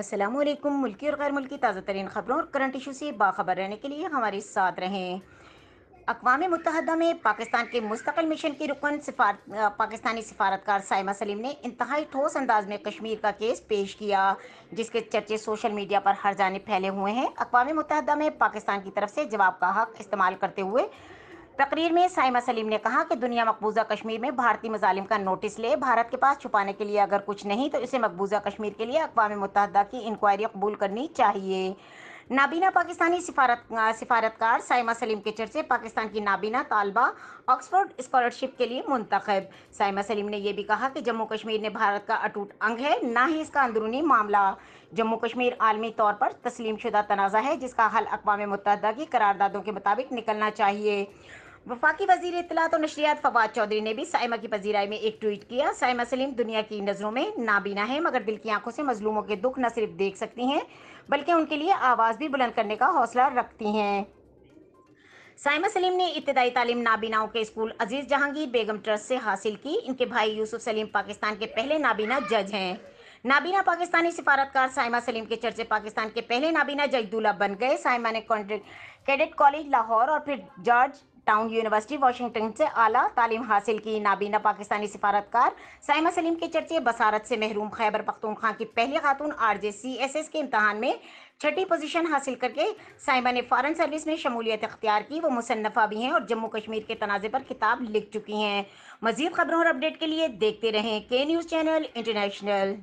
السلام علیکم ملکی اور غیر ملکی تازہ ترین خبروں اور کرنٹ ایشو سے باخبر رہنے کے لیے ہمارے ساتھ رہیں اقوام متحدہ میں پاکستان کے مستقل مشن کی سفارت پاکستانی سفارتکار سائمہ سلیم نے انتہائی ٹھوس انداز میں کشمیر کا کیس پیش کیا جس کے چرچے سوشل میڈیا پر ہر جانب پھیلے ہوئے ہیں اقوام متحدہ میں پاکستان کی طرف سے جواب کا حق استعمال کرتے ہوئے تقریر میں سائمہ سلیم نے کہا کہ دنیا مقبوضہ کشمیر میں بھارتی مظالم کا نوٹس لے بھارت کے پاس چھپانے کے لیے اگر کچھ نہیں تو اسے مقبوضہ کشمیر کے لیے اقوام متحدہ کی انکوائری قبول کرنی چاہیے نابینا پاکستانی سفارتکار سائمہ سلیم کے چرچے پاکستان کی نابینا طالبہ آکسفورڈ اسکالرشپ کے لیے منتخب سائمہ سلیم نے یہ بھی کہا کہ جموں کشمیر نے بھارت کا اٹوٹ انگ ہے نہ ہی اس کا اندرونی معاملہ جموں کشمیر عالمی طور پر تسلیم شدہ تنازع ہے جس کا حل اقوام متحدہ کی قراردادوں کے مطابق نکلنا چاہیے وفاقی وزیر اطلاعات و نشریات فواد چودھری نے بھی سائمہ کی پذیرائی میں ایک ٹویٹ کیا سائمہ سلیم دنیا کی نظروں میں نابینا ہے مگر دل کی آنکھوں سے مظلوموں کے دکھ نہ صرف دیکھ سکتی ہیں بلکہ ان کے لیے آواز بھی بلند کرنے کا حوصلہ رکھتی ہیں سائمہ سلیم نے ابتدائی تعلیم نابیناؤں کے اسکول عزیز جہانگی بیگم ٹرسٹ سے حاصل کی ان کے بھائی یوسف سلیم پاکستان کے پہلے نابینا جج ہیں نابینا پاکستانی سفارتکار سائمہ سلیم کے چرچے پاکستان کے پہلے نابینا جج دولہ بن گئے سائمہ نے کیڈٹ کالج لاہور اور پھر جارج ٹاؤن یونیورسٹی واشنگٹن سے اعلیٰ تعلیم حاصل کی نابینا پاکستانی سفارتکار سائمہ سلیم کے چرچے بسارت سے محروم خیبر پختونخوا کی پہلی خاتون R J C S S کے امتحان میں چھٹی پوزیشن حاصل کر کے سائمہ نے فارن سروس میں شمولیت اختیار کی وہ مصنفہ بھی ہیں اور جموں کشمیر کے تنازع پر کتاب لکھ چکی ہیں مزید خبروں اور اپڈیٹ کے لیے دیکھتے رہیں کے نیوز چینل انٹرنیشنل